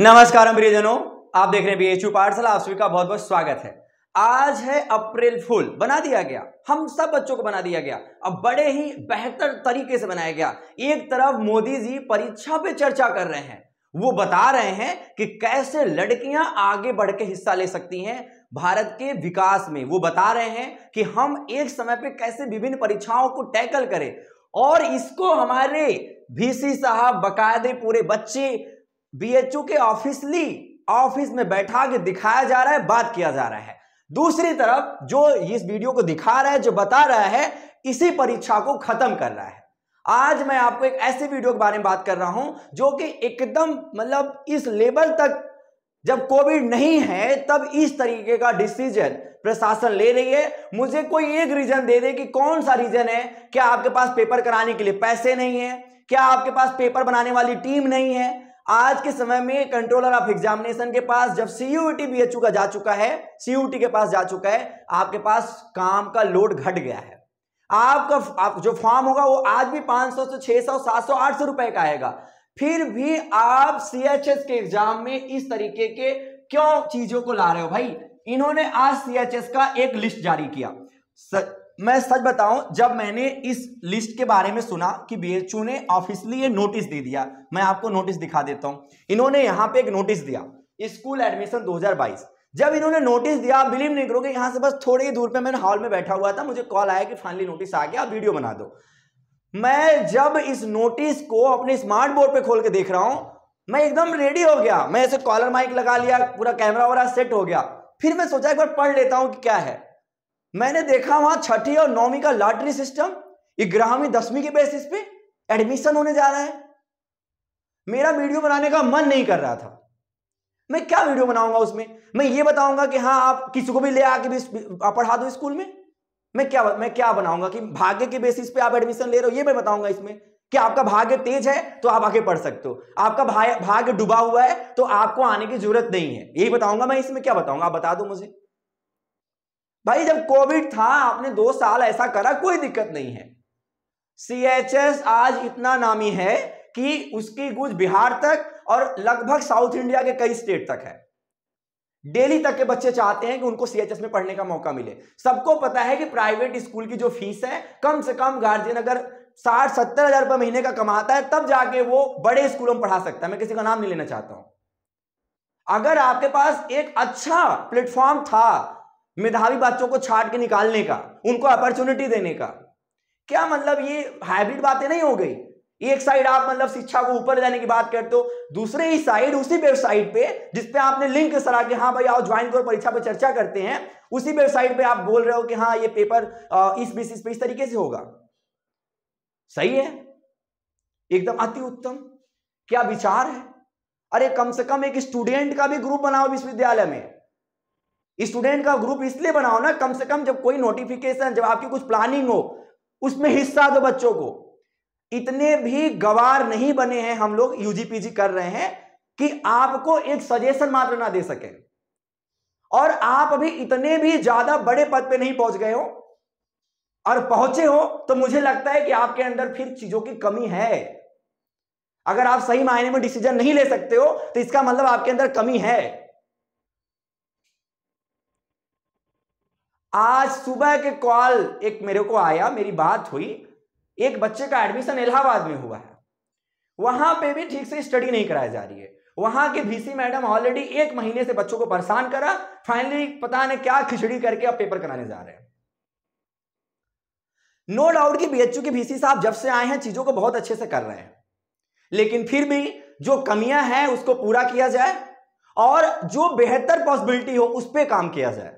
नमस्कार प्रियजनों आप देख रहे हैं बीएचयू पाठशाल आप सभी का बहुत बहुत स्वागत है आज है अप्रैल फूल बना दिया गया हम सब बच्चों को बना दिया गया अब बड़े ही बेहतर तरीके से बनाया गया एक तरफ मोदी जी परीक्षा पे चर्चा कर रहे हैं वो बता रहे हैं कि कैसे लड़कियां आगे बढ़ के हिस्सा ले सकती हैं भारत के विकास में वो बता रहे हैं कि हम एक समय पे कैसे विभिन्न परीक्षाओं को टैकल करें और इसको हमारे भीसी साहब बकायदे पूरे बच्चे बीएचयू के ऑफिसली ऑफिस में बैठा के दिखाया जा रहा है बात किया जा रहा है दूसरी तरफ जो इस वीडियो को दिखा रहा है जो बता रहा है इसी परीक्षा को खत्म कर रहा है आज मैं आपको एक ऐसे वीडियो के बारे में बात कर रहा हूं जो कि एकदम मतलब इस लेवल तक जब कोविड नहीं है तब इस तरीके का डिसीजन प्रशासन ले रही है मुझे कोई एक रीजन दे दे कि कौन सा रीजन है क्या आपके पास पेपर कराने के लिए पैसे नहीं है क्या आपके पास पेपर बनाने वाली टीम नहीं है आज के समय में कंट्रोलर ऑफ एग्जामिनेशन के पास जब सीयूटी बी एच का जा चुका है सीयूटी के पास जा चुका है आपके पास काम का लोड घट गया है आपका आप जो फॉर्म होगा वो आज भी 500 से 600 700 800 रुपए का आएगा फिर भी आप सीएचएस के एग्जाम में इस तरीके के क्यों चीजों को ला रहे हो भाई इन्होंने आज सीएचएस का एक लिस्ट जारी किया मैं सच बताऊं जब मैंने इस लिस्ट के बारे में सुना कि बीएचयू ने ऑफिसली ये नोटिस दे दिया मैं आपको नोटिस दिखा देता हूं इन्होंने यहां पे एक नोटिस दिया स्कूल एडमिशन 2022 जब इन्होंने नोटिस दिया आप बिलीव नहीं करोगे यहां से बस थोड़ी ही दूर पे मैंने हॉल में बैठा हुआ था मुझे कॉल आया कि फाइनली नोटिस आ गया आप वीडियो बना दो मैं जब इस नोटिस को अपने स्मार्ट बोर्ड पर खोल के देख रहा हूं मैं एकदम रेडी हो गया मैं ऐसे कॉलर माइक लगा लिया पूरा कैमरा वरा सेट हो गया फिर मैं सोचा एक बार पढ़ लेता हूं कि क्या है मैंने देखा वहां छठी और नौवीं का लॉटरी सिस्टम ग्रहवीं दसवीं के बेसिस पे एडमिशन होने जा रहा है मेरा वीडियो बनाने का मन नहीं कर रहा था मैं क्या वीडियो बनाऊंगा उसमें मैं ये बताऊंगा कि हाँ आप किसी को भी ले आके भी पढ़ा दो स्कूल में मैं क्या मैं क्या बनाऊंगा कि भाग्य के बेसिस पे आप एडमिशन ले रहे हो ये मैं बताऊंगा इसमें कि आपका भाग्य तेज है तो आप आगे पढ़ सकते हो आपका भाग्य डूबा हुआ है तो आपको आने की जरूरत नहीं है यही बताऊंगा मैं इसमें क्या बताऊंगा आप बता दो मुझे भाई जब कोविड था आपने दो साल ऐसा करा कोई दिक्कत नहीं है सी एच एस आज इतना नामी है कि उसकी गुज बिहार तक और लगभग साउथ इंडिया के कई स्टेट तक है डेली तक के बच्चे चाहते हैं कि उनको सीएचएस में पढ़ने का मौका मिले सबको पता है कि प्राइवेट स्कूल की जो फीस है कम से कम गार्जियन अगर साठ सत्तर हजार रुपये महीने का कमाता है तब जाके वो बड़े स्कूलों में पढ़ा सकता है मैं किसी का नाम नहीं लेना चाहता हूं अगर आपके पास एक अच्छा प्लेटफॉर्म था मेधावी बच्चों को छाट के निकालने का उनको अपॉर्चुनिटी देने का क्या मतलब ये हाइब्रिड बातें नहीं हो गई एक साइड आप मतलब शिक्षा को ऊपर जाने की बात करते हो दूसरे ही साइड उसी वेबसाइट पे जिसपे आपने लिंक सरा के हाँ भाई आओ ज्वाइन करो परीक्षा पे चर्चा करते हैं उसी वेबसाइट पे आप बोल रहे हो कि हाँ ये पेपर इस बेसिस पे इस तरीके से होगा सही है एकदम अति उत्तम क्या विचार है अरे कम से कम एक स्टूडेंट का भी ग्रुप बनाओ विश्वविद्यालय में स्टूडेंट का ग्रुप इसलिए बनाओ ना कम से कम जब कोई नोटिफिकेशन जब आपकी कुछ प्लानिंग हो उसमें हिस्सा दो बच्चों को इतने भी गवार नहीं बने हैं हम लोग यूजीपीजी कर रहे हैं कि आपको एक सजेशन मात्र ना दे सके और आप अभी इतने भी ज्यादा बड़े पद पे नहीं पहुंच गए हो और पहुंचे हो तो मुझे लगता है कि आपके अंदर फिर चीजों की कमी है अगर आप सही मायने में डिसीजन नहीं ले सकते हो तो इसका मतलब आपके अंदर कमी है आज सुबह के कॉल एक मेरे को आया मेरी बात हुई एक बच्चे का एडमिशन इलाहाबाद में हुआ है वहां पे भी ठीक से स्टडी नहीं कराई जा रही है वहां के भीसी मैडम ऑलरेडी एक महीने से बच्चों को परेशान करा फाइनली पता नहीं क्या खिचड़ी करके अब पेपर कराने जा रहे हैं नो डाउट कि बीएचयू के भीसी साहब जब से आए हैं चीजों को बहुत अच्छे से कर रहे हैं लेकिन फिर भी जो कमियां हैं उसको पूरा किया जाए और जो बेहतर पॉसिबिलिटी हो उस पर काम किया जाए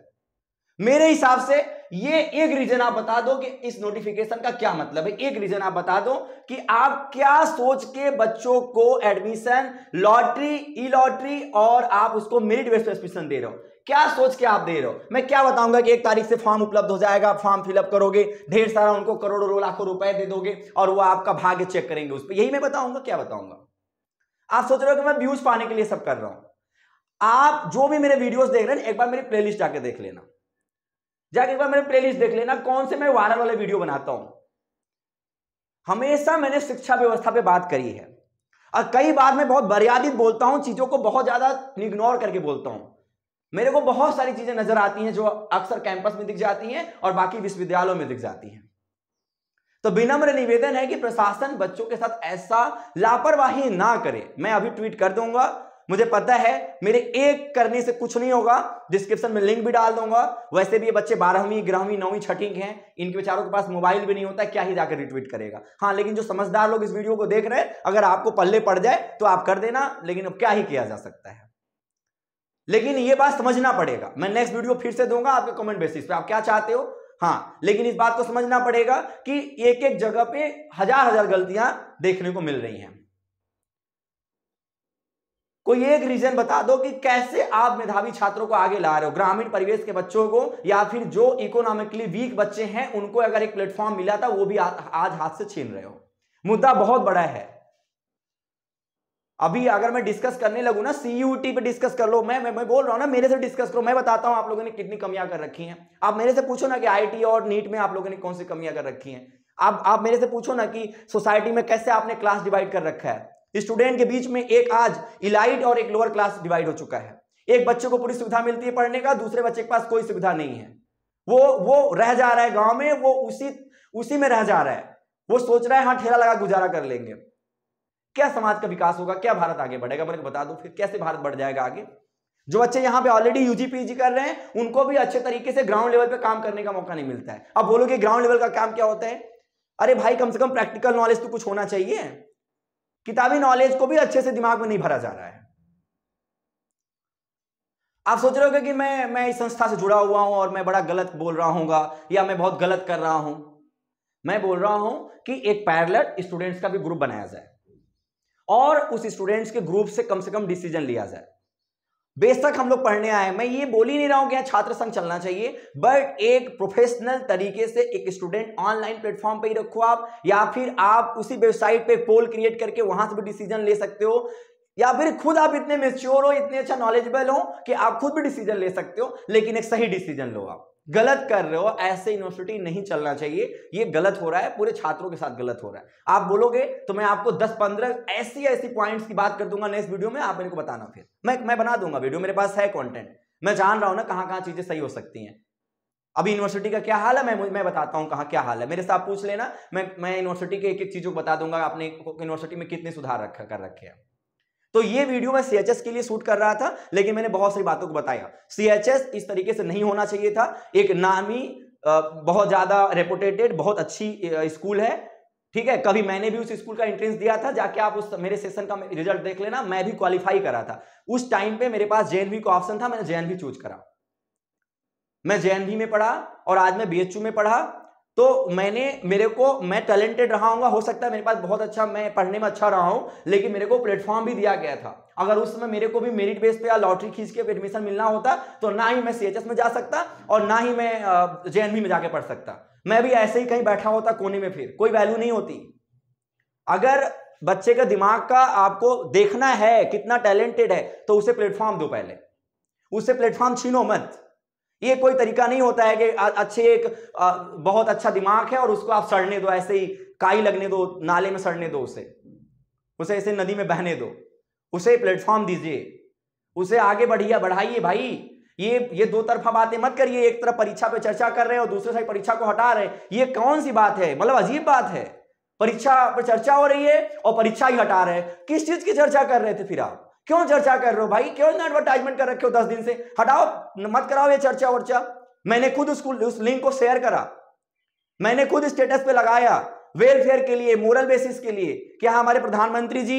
मेरे हिसाब से ये एक रीजन आप बता दो कि इस नोटिफिकेशन का क्या मतलब है एक रीजन आप बता दो कि आप क्या सोच के बच्चों को एडमिशन लॉटरी ई लॉटरी और आप उसको मेरिट बेस्ट एडमिशन दे रहे हो क्या सोच के आप दे रहे हो मैं क्या बताऊंगा कि एक तारीख से फॉर्म उपलब्ध हो जाएगा फॉर्म फिलअप करोगे ढेर सारा उनको करोड़ों लाखों रुपए दे दोगे और वो आपका भाग्य चेक करेंगे उस पर यही मैं बताऊंगा क्या बताऊंगा आप सोच रहे हो कि मैं व्यूज पाने के लिए सब कर रहा हूं आप जो भी मेरे वीडियोस देख रहे हैं एक बार मेरी प्लेलिस्ट जाके देख लेना जाके एक बार मेरे प्लेलिस्ट देख लेना कौन से मैं वायरल वाले वीडियो बनाता हूं हमेशा मैंने शिक्षा व्यवस्था पे बात करी है और कई बार मैं बहुत मर्यादित बोलता हूं चीजों को बहुत ज्यादा इग्नोर करके बोलता हूं मेरे को बहुत सारी चीजें नजर आती हैं जो अक्सर कैंपस में दिख जाती हैं और बाकी विश्वविद्यालयों में दिख जाती हैं तो विनम्र निवेदन है कि प्रशासन बच्चों के साथ ऐसा लापरवाही ना करे मैं अभी ट्वीट कर दूंगा मुझे पता है मेरे एक करने से कुछ नहीं होगा डिस्क्रिप्शन में लिंक भी डाल दूंगा वैसे भी ये बच्चे बारहवीं ग्यारहवीं नौवीं छठी के हैं इनके बेचारों के पास मोबाइल भी नहीं होता क्या ही जाकर रिट्वीट करेगा हाँ लेकिन जो समझदार लोग इस वीडियो को देख रहे हैं अगर आपको पल्ले पड़ जाए तो आप कर देना लेकिन अब क्या ही किया जा सकता है लेकिन ये बात समझना पड़ेगा मैं नेक्स्ट वीडियो फिर से दूंगा आपके कॉमेंट बेसिस पे आप क्या चाहते हो हाँ लेकिन इस बात को समझना पड़ेगा कि एक एक जगह पे हजार हजार गलतियां देखने को मिल रही हैं कोई एक रीजन बता दो कि कैसे आप मेधावी छात्रों को आगे ला रहे हो ग्रामीण परिवेश के बच्चों को या फिर जो इकोनॉमिकली वीक बच्चे हैं उनको अगर एक प्लेटफॉर्म मिला था वो भी आ, आज हाथ से छीन रहे हो मुद्दा बहुत बड़ा है अभी अगर मैं डिस्कस करने लगू ना सीयूटी पे डिस्कस कर लो मैं मैं, मैं बोल रहा हूं ना मेरे से डिस्कस करो मैं बताता हूं आप लोगों ने कितनी कमियां कर रखी हैं आप मेरे से पूछो ना कि आईटी और नीट में आप लोगों ने कौन सी कमियां कर रखी हैं आप आप मेरे से पूछो ना कि सोसाइटी में कैसे आपने क्लास डिवाइड कर रखा है स्टूडेंट के बीच में एक आज इलाइट और एक लोअर क्लास डिवाइड हो चुका है एक बच्चे को पूरी सुविधा मिलती है पढ़ने का दूसरे बच्चे के पास कोई सुविधा नहीं है वो वो रह जा रहा है गांव में वो उसी उसी में रह जा रहा है वो सोच रहा है हाँ ठेला लगा गुजारा कर लेंगे क्या समाज का विकास होगा क्या भारत आगे बढ़ेगा मैंने बता दो फिर कैसे भारत बढ़ जाएगा आगे जो बच्चे यहाँ पे ऑलरेडी यूजी पीजी कर रहे हैं उनको भी अच्छे तरीके से ग्राउंड लेवल पे काम करने का मौका नहीं मिलता है अब बोलोगे ग्राउंड लेवल का काम क्या होता है अरे भाई कम से कम प्रैक्टिकल नॉलेज तो कुछ होना चाहिए किताबी नॉलेज को भी अच्छे से दिमाग में नहीं भरा जा रहा है आप सोच रहे हो कि मैं मैं इस संस्था से जुड़ा हुआ हूं और मैं बड़ा गलत बोल रहा हूँ या मैं बहुत गलत कर रहा हूं मैं बोल रहा हूं कि एक पैरल स्टूडेंट्स का भी ग्रुप बनाया जाए और उस स्टूडेंट्स के ग्रुप से कम से कम डिसीजन लिया जाए बेशक हम लोग पढ़ने आए मैं ये बोल ही नहीं रहा हूं कि यहाँ छात्र संघ चलना चाहिए बट एक प्रोफेशनल तरीके से एक स्टूडेंट ऑनलाइन प्लेटफॉर्म पे ही रखो आप या फिर आप उसी वेबसाइट पे पोल क्रिएट करके वहां से भी डिसीजन ले सकते हो या फिर खुद आप इतने मेच्योर हो इतने अच्छा नॉलेजेबल हो कि आप खुद भी डिसीजन ले सकते हो लेकिन एक सही डिसीजन लो आप गलत कर रहे हो ऐसे यूनिवर्सिटी नहीं चलना चाहिए ये गलत हो रहा है पूरे छात्रों के साथ गलत हो रहा है आप बोलोगे तो मैं आपको 10-15 ऐसी ऐसी पॉइंट्स की बात कर दूंगा नेक्स्ट वीडियो में आप मेरे को बताना फिर मैं मैं बना दूंगा वीडियो मेरे पास है कंटेंट मैं जान रहा हूं ना कहाँ कहां चीजें सही हो सकती हैं अभी यूनिवर्सिटी का क्या हाल है मैं मैं बताता हूँ कहाँ क्या हाल है मेरे साथ पूछ लेना मैं मैं यूनिवर्सिटी के एक एक चीज़ों को बता दूंगा आपने यूनिवर्सिटी में कितने सुधार रखा कर रखे हैं तो ये वीडियो मैं सीएचएस के लिए शूट कर रहा था लेकिन मैंने बहुत सारी बातों को बताया सीएचएस इस तरीके से नहीं होना चाहिए था एक नामी बहुत ज्यादा रेपुटेटेड बहुत अच्छी स्कूल है ठीक है कभी मैंने भी उस स्कूल का एंट्रेंस दिया था जाके आप उस मेरे सेशन का रिजल्ट देख लेना मैं भी क्वालिफाई करा था उस टाइम पे मेरे पास जेएनवी का ऑप्शन था मैंने जेएनवी चूज करा मैं जेएनवी में पढ़ा और आज मैं बीएचयू में पढ़ा तो मैंने मेरे को मैं टैलेंटेड रहा हूँ हो सकता है मेरे पास बहुत अच्छा मैं पढ़ने में अच्छा रहा हूँ लेकिन मेरे को प्लेटफॉर्म भी दिया गया था अगर उस समय मेरे को भी मेरिट बेस पे या लॉटरी खींच के एडमिशन मिलना होता तो ना ही मैं सी में जा सकता और ना ही मैं जे में जाके पढ़ सकता मैं भी ऐसे ही कहीं बैठा होता कोने में फिर कोई वैल्यू नहीं होती अगर बच्चे का दिमाग का आपको देखना है कितना टैलेंटेड है तो उसे प्लेटफॉर्म दो पहले उसे प्लेटफॉर्म छीनो मत ये कोई तरीका नहीं होता है कि अच्छे एक बहुत अच्छा दिमाग है और उसको आप सड़ने दो ऐसे ही काई लगने दो नाले में सड़ने दो उसे उसे ऐसे नदी में बहने दो उसे प्लेटफॉर्म दीजिए उसे आगे बढ़िया बढ़ाइए भाई ये ये दो तरफा बातें मत करिए एक तरफ परीक्षा पे चर्चा कर रहे हैं और दूसरे साइड परीक्षा को हटा रहे हैं ये कौन सी बात है मतलब अजीब बात है परीक्षा पर चर्चा हो रही है और परीक्षा ही हटा रहे हैं किस चीज की चर्चा कर रहे थे फिर आप क्यों चर्चा कर रहे हो भाई क्यों इतना एडवर्टाइजमेंट कर रखे हो दस दिन से हटाओ मत कराओ ये चर्चा वर्चा मैंने खुद उसको उस लिंक को शेयर करा मैंने खुद स्टेटस पे लगाया वेलफेयर के लिए मोरल बेसिस के लिए कि हाँ हमारे प्रधानमंत्री जी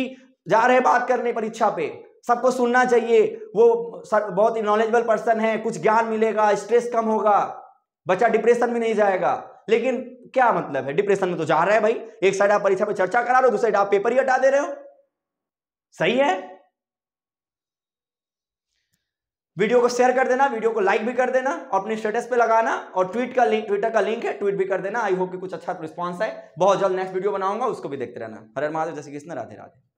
जा रहे बात करने परीक्षा पे सबको सुनना चाहिए वो सर, बहुत ही नॉलेजेबल पर्सन है कुछ ज्ञान मिलेगा स्ट्रेस कम होगा बच्चा डिप्रेशन में नहीं जाएगा लेकिन क्या मतलब है डिप्रेशन में तो जा रहा है भाई एक साइड आप परीक्षा पे चर्चा करा रहे हो दूसरी साइड आप पेपर ही हटा दे रहे हो सही है वीडियो को शेयर कर देना वीडियो को लाइक भी कर देना और अपने स्टेटस पे लगाना और ट्वीट का लिंक ट्विटर का लिंक है ट्वीट भी कर देना आई होप कि कुछ अच्छा रिस्पॉन्स है बहुत जल्द नेक्स्ट वीडियो बनाऊंगा उसको भी देखते रहना हर महादेव जैसे कृष्ण राधे राधे